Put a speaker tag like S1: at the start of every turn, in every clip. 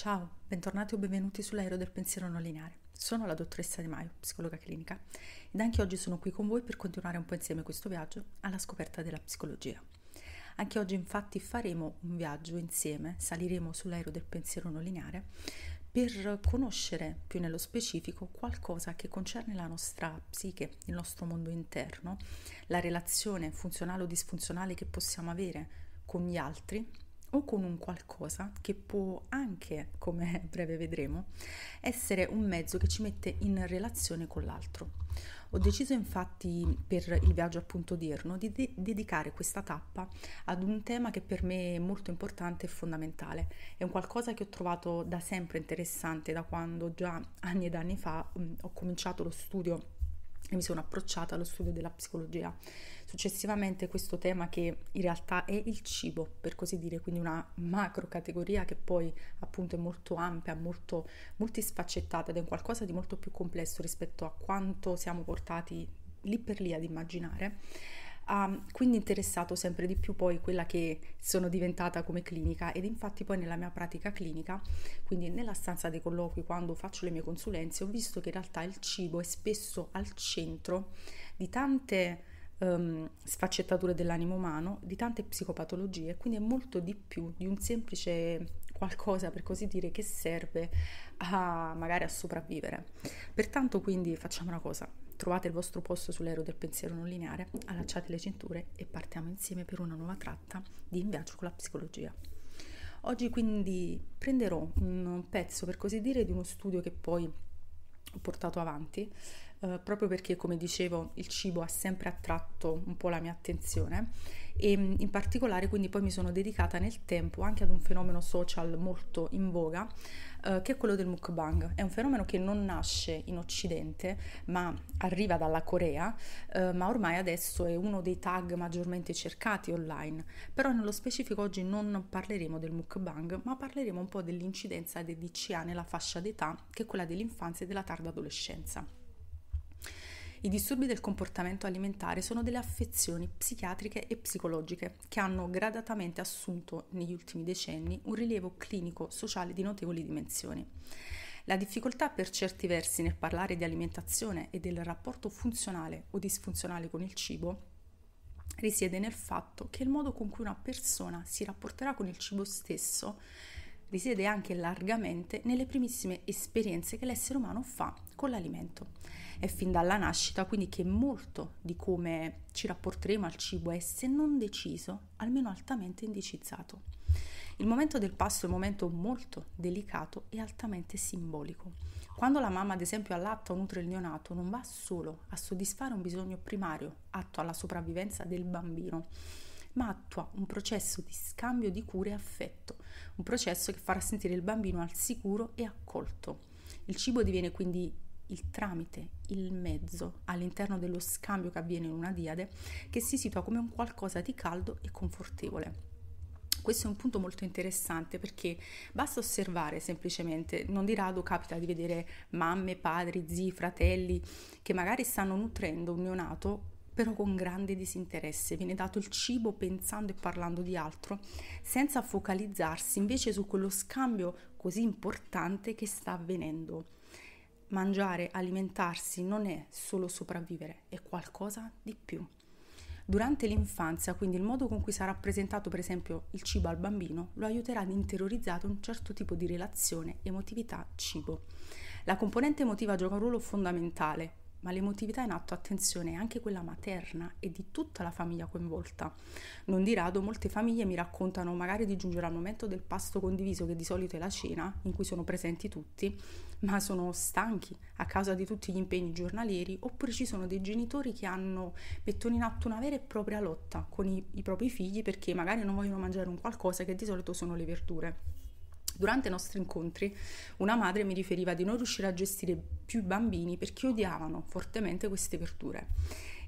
S1: Ciao, bentornati o benvenuti sull'aereo del pensiero non lineare. Sono la dottoressa De Maio, psicologa clinica, ed anche oggi sono qui con voi per continuare un po' insieme questo viaggio alla scoperta della psicologia. Anche oggi infatti faremo un viaggio insieme, saliremo sull'aereo del pensiero non lineare per conoscere più nello specifico qualcosa che concerne la nostra psiche, il nostro mondo interno, la relazione funzionale o disfunzionale che possiamo avere con gli altri o con un qualcosa che può anche, come breve vedremo, essere un mezzo che ci mette in relazione con l'altro. Ho deciso infatti per il viaggio appunto odierno di de- dedicare questa tappa ad un tema che per me è molto importante e fondamentale. È un qualcosa che ho trovato da sempre interessante da quando già anni ed anni fa mh, mm, ho cominciato lo studio e mi sono approcciata allo studio della psicologia. Successivamente questo tema che in realtà è il cibo, per così dire, quindi una macro categoria che poi appunto è molto ampia, molto multisfaccettata ed è qualcosa di molto più complesso rispetto a quanto siamo portati lì per lì ad immaginare um, quindi interessato sempre di più poi quella che sono diventata come clinica ed infatti poi nella mia pratica clinica, quindi nella stanza dei colloqui quando faccio le mie consulenze, ho visto che in realtà il cibo è spesso al centro di tante um, sfaccettature dell'animo umano, di tante psicopatologie, quindi è molto di più di un semplice qualcosa per così dire che serve a, magari a sopravvivere. Pertanto quindi facciamo una cosa, trovate il vostro posto sull'aereo del pensiero non lineare, allacciate le cinture e partiamo insieme per una nuova tratta di In viaggio con la psicologia. Oggi quindi prenderò un pezzo per così dire di uno studio che poi ho portato avanti eh, proprio perché, come dicevo, il cibo ha sempre attratto un po' la mia attenzione e mm, in particolare quindi poi mi sono dedicata nel tempo anche ad un fenomeno social molto in voga eh, che è quello del mukbang. È un fenomeno che non nasce in Occidente ma arriva dalla Corea, eh, ma ormai adesso è uno dei tag maggiormente cercati online. Però nello specifico oggi non parleremo del mukbang, ma parleremo un po' dell'incidenza del DCA nella fascia d'età che è quella dell'infanzia e della tarda adolescenza. I disturbi del comportamento alimentare sono delle affezioni psichiatriche e psicologiche che hanno gradatamente assunto negli ultimi decenni un rilievo clinico-sociale di notevoli dimensioni. La difficoltà per certi versi nel parlare di alimentazione e del rapporto funzionale o disfunzionale con il cibo risiede nel fatto che il modo con cui una persona si rapporterà con il cibo stesso risiede anche largamente nelle primissime esperienze che l'essere umano fa con l'alimento. È fin dalla nascita quindi che molto di come ci rapporteremo al cibo è, se non deciso, almeno altamente indicizzato. Il momento del pasto è un momento molto delicato e altamente simbolico. Quando la mamma, ad esempio, allatta o nutre il neonato, non va solo a soddisfare un bisogno primario atto alla sopravvivenza del bambino, ma attua un processo di scambio di cure e affetto, un processo che farà sentire il bambino al sicuro e accolto. Il cibo diviene quindi il tramite, il mezzo all'interno dello scambio che avviene in una diade che si situa come un qualcosa di caldo e confortevole. Questo è un punto molto interessante perché basta osservare semplicemente, non di rado capita di vedere mamme, padri, zii, fratelli che magari stanno nutrendo un neonato però con grande disinteresse, viene dato il cibo pensando e parlando di altro, senza focalizzarsi invece su quello scambio così importante che sta avvenendo. Mangiare, alimentarsi non è solo sopravvivere, è qualcosa di più. Durante l'infanzia, quindi il modo con cui sarà presentato per esempio il cibo al bambino lo aiuterà ad interiorizzare un certo tipo di relazione, emotività, cibo. La componente emotiva gioca un ruolo fondamentale, ma l'emotività in atto, attenzione, è anche quella materna e di tutta la famiglia coinvolta. Non di rado molte famiglie mi raccontano magari di giungere al momento del pasto condiviso, che di solito è la cena, in cui sono presenti tutti, ma sono stanchi a causa di tutti gli impegni giornalieri, oppure ci sono dei genitori che hanno, mettono in atto una vera e propria lotta con i, i propri figli perché magari non vogliono mangiare un qualcosa che di solito sono le verdure. Durante i nostri incontri una madre mi riferiva di non riuscire a gestire più i bambini perché odiavano fortemente queste verdure.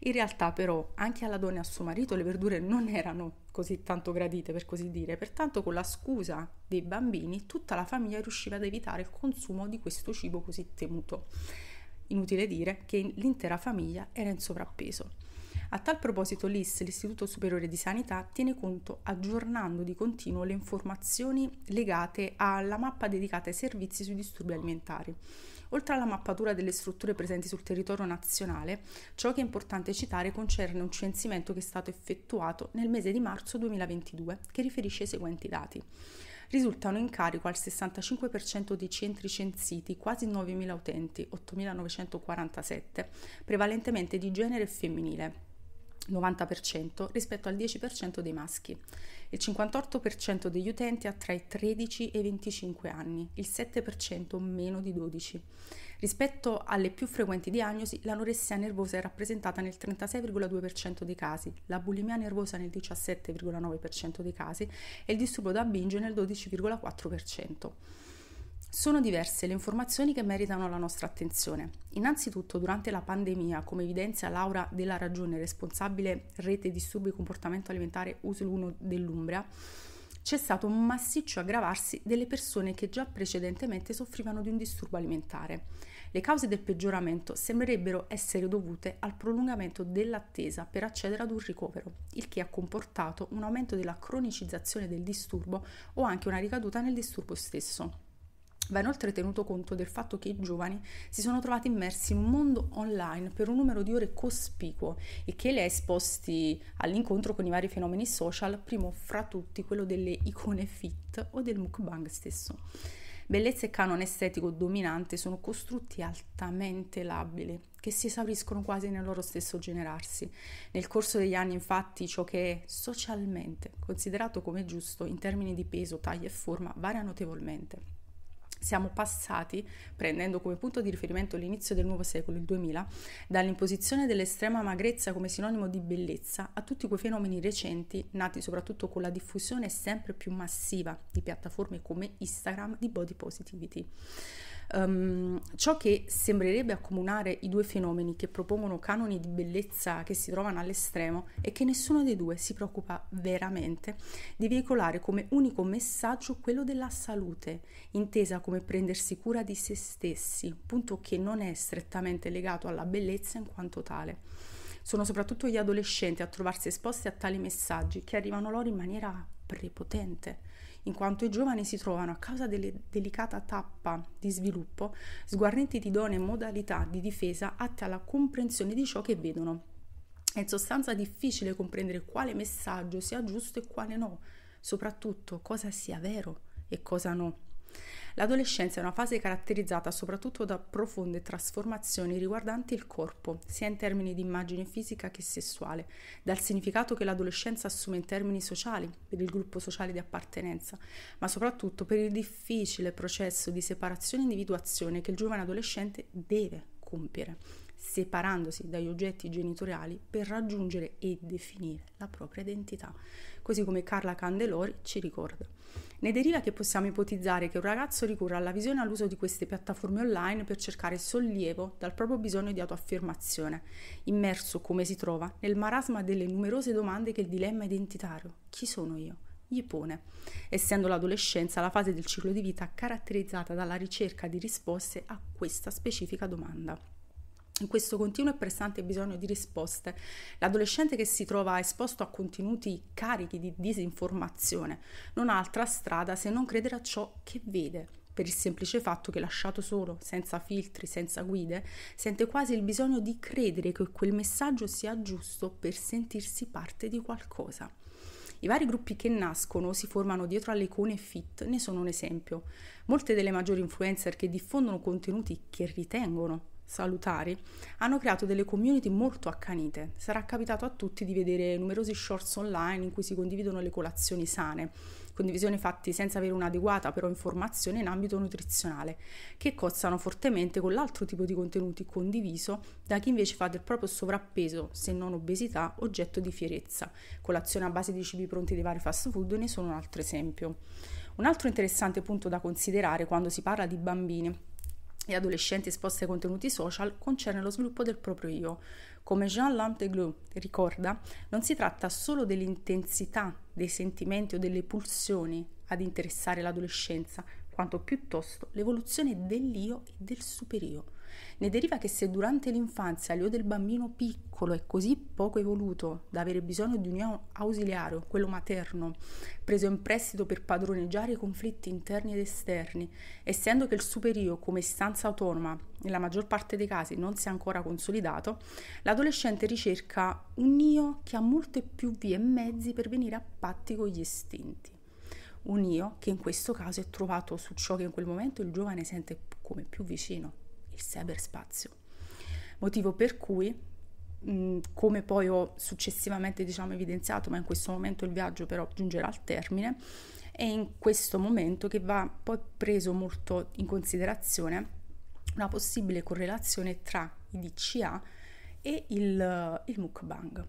S1: In realtà però anche alla donna e al suo marito le verdure non erano così tanto gradite per così dire, pertanto con la scusa dei bambini tutta la famiglia riusciva ad evitare il consumo di questo cibo così temuto. Inutile dire che l'intera famiglia era in sovrappeso. A tal proposito l'IS, l'Istituto Superiore di Sanità, tiene conto aggiornando di continuo le informazioni legate alla mappa dedicata ai servizi sui disturbi alimentari. Oltre alla mappatura delle strutture presenti sul territorio nazionale, ciò che è importante citare concerne un censimento che è stato effettuato nel mese di marzo 2022, che riferisce i seguenti dati. Risultano in carico al 65% dei centri censiti quasi 9.000 utenti, 8.947, prevalentemente di genere femminile 90% rispetto al 10% dei maschi. Il 58% degli utenti ha tra i 13 e i 25 anni, il 7% meno di 12. Rispetto alle più frequenti diagnosi, l'anoressia nervosa è rappresentata nel 36,2% dei casi, la bulimia nervosa nel 17,9% dei casi e il disturbo da binge nel 12,4%. Sono diverse le informazioni che meritano la nostra attenzione. Innanzitutto, durante la pandemia, come evidenzia Laura della Ragione, responsabile rete disturbi comportamento alimentare USL 1 dell'Umbria, c'è stato un massiccio aggravarsi delle persone che già precedentemente soffrivano di un disturbo alimentare. Le cause del peggioramento sembrerebbero essere dovute al prolungamento dell'attesa per accedere ad un ricovero, il che ha comportato un aumento della cronicizzazione del disturbo o anche una ricaduta nel disturbo stesso. Va inoltre tenuto conto del fatto che i giovani si sono trovati immersi in un mondo online per un numero di ore cospicuo e che li ha esposti all'incontro con i vari fenomeni social, primo fra tutti quello delle icone fit o del mukbang stesso. Bellezza e canone estetico dominante sono costrutti altamente labili, che si esauriscono quasi nel loro stesso generarsi. Nel corso degli anni, infatti, ciò che è socialmente considerato come giusto in termini di peso, taglia e forma varia notevolmente siamo passati, prendendo come punto di riferimento l'inizio del nuovo secolo, il 2000, dall'imposizione dell'estrema magrezza come sinonimo di bellezza a tutti quei fenomeni recenti nati soprattutto con la diffusione sempre più massiva di piattaforme come Instagram di body positivity. Um, ciò che sembrerebbe accomunare i due fenomeni che propongono canoni di bellezza che si trovano all'estremo è che nessuno dei due si preoccupa veramente di veicolare come unico messaggio quello della salute, intesa come prendersi cura di se stessi, punto che non è strettamente legato alla bellezza in quanto tale. Sono soprattutto gli adolescenti a trovarsi esposti a tali messaggi che arrivano loro in maniera prepotente in quanto i giovani si trovano a causa della delicata tappa di sviluppo sguarniti di idonee modalità di difesa atte alla comprensione di ciò che vedono. È in sostanza difficile comprendere quale messaggio sia giusto e quale no, soprattutto cosa sia vero e cosa no. L'adolescenza è una fase caratterizzata soprattutto da profonde trasformazioni riguardanti il corpo, sia in termini di immagine fisica che sessuale, dal significato che l'adolescenza assume in termini sociali, per il gruppo sociale di appartenenza, ma soprattutto per il difficile processo di separazione e individuazione che il giovane adolescente deve compiere separandosi dagli oggetti genitoriali per raggiungere e definire la propria identità, così come Carla Candelori ci ricorda. Ne deriva che possiamo ipotizzare che un ragazzo ricorra alla visione e all'uso di queste piattaforme online per cercare sollievo dal proprio bisogno di autoaffermazione, immerso come si trova nel marasma delle numerose domande che il dilemma identitario, chi sono io? gli pone, essendo l'adolescenza la fase del ciclo di vita caratterizzata dalla ricerca di risposte a questa specifica domanda in questo continuo e pressante bisogno di risposte, l'adolescente che si trova esposto a contenuti carichi di disinformazione non ha altra strada se non credere a ciò che vede, per il semplice fatto che lasciato solo, senza filtri, senza guide, sente quasi il bisogno di credere che quel messaggio sia giusto per sentirsi parte di qualcosa. I vari gruppi che nascono o si formano dietro alle icone fit ne sono un esempio. Molte delle maggiori influencer che diffondono contenuti che ritengono salutari, hanno creato delle community molto accanite. Sarà capitato a tutti di vedere numerosi shorts online in cui si condividono le colazioni sane, condivisioni fatte senza avere un'adeguata però informazione in ambito nutrizionale, che cozzano fortemente con l'altro tipo di contenuti condiviso da chi invece fa del proprio sovrappeso, se non obesità, oggetto di fierezza. Colazione a base di cibi pronti dei vari fast food ne sono un altro esempio. Un altro interessante punto da considerare quando si parla di bambini e adolescenti esposti ai contenuti social concerne lo sviluppo del proprio io. Come Jean Lanteglou ricorda, non si tratta solo dell'intensità dei sentimenti o delle pulsioni ad interessare l'adolescenza, quanto piuttosto l'evoluzione dell'io e del superio. Ne deriva che se durante l'infanzia l'io del bambino piccolo è così poco evoluto da avere bisogno di un io ausiliario, quello materno, preso in prestito per padroneggiare i conflitti interni ed esterni, essendo che il superio come istanza autonoma nella maggior parte dei casi non si è ancora consolidato, l'adolescente ricerca un io che ha molte più vie e mezzi per venire a patti con gli istinti. Un io che in questo caso è trovato su ciò che in quel momento il giovane sente come più vicino il cyberspazio. Motivo per cui, mh, come poi ho successivamente diciamo, evidenziato, ma in questo momento il viaggio però giungerà al termine, è in questo momento che va poi preso molto in considerazione una possibile correlazione tra i DCA e il, il mukbang.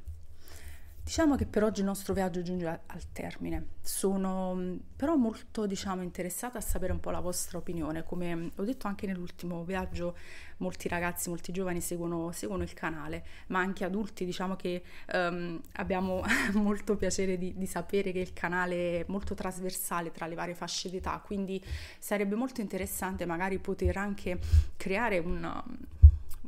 S1: Diciamo che per oggi il nostro viaggio giunge al termine, sono mm, però molto diciamo, interessata a sapere un po' la vostra opinione, come mm, ho detto anche nell'ultimo viaggio molti ragazzi, molti giovani seguono, seguono il canale, ma anche adulti diciamo che um, abbiamo molto piacere di, di, sapere che il canale è molto trasversale tra le varie fasce d'età, quindi sarebbe molto interessante magari poter anche creare un, mm, un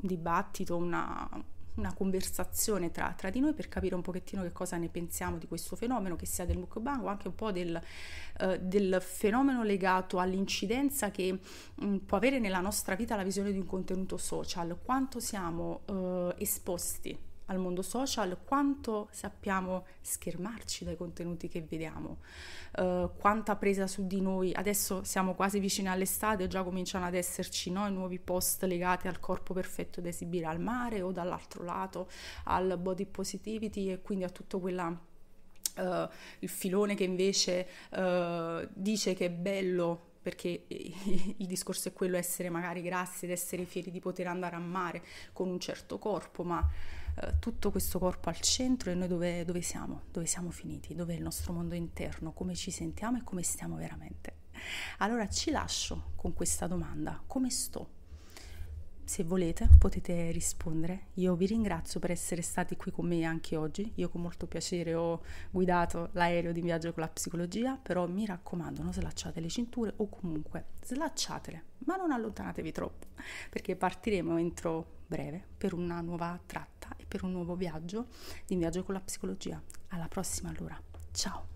S1: dibattito, una, una conversazione tra, tra, di noi per capire un pochettino che cosa ne pensiamo di questo fenomeno, che sia del mukbang o anche un po' del, eh, del fenomeno legato all'incidenza che mh, mm, può avere nella nostra vita la visione di un contenuto social, quanto siamo eh, esposti al mondo social, quanto sappiamo schermarci dai contenuti che vediamo, uh, quanta presa su di noi. Adesso siamo quasi vicini all'estate, già cominciano ad esserci no, nuovi post legati al corpo perfetto da esibire al mare o dall'altro lato al body positivity e quindi a tutto quella... Uh, il filone che invece uh, dice che è bello perché il discorso è quello essere magari grassi ed essere fieri di poter andare a mare con un certo corpo, ma eh, tutto questo corpo al centro e noi dove, dove siamo, dove siamo finiti, dove è il nostro mondo interno, come ci sentiamo e come stiamo veramente. Allora ci lascio con questa domanda, come sto? Se volete potete rispondere. Io vi ringrazio per essere stati qui con me anche oggi. Io con molto piacere ho guidato l'aereo di viaggio con la psicologia, però mi raccomando, non slacciate le cinture o comunque slacciatele, ma non allontanatevi troppo, perché partiremo entro breve per una nuova tratta per un nuovo viaggio di viaggio con la psicologia. Alla prossima allora. Ciao!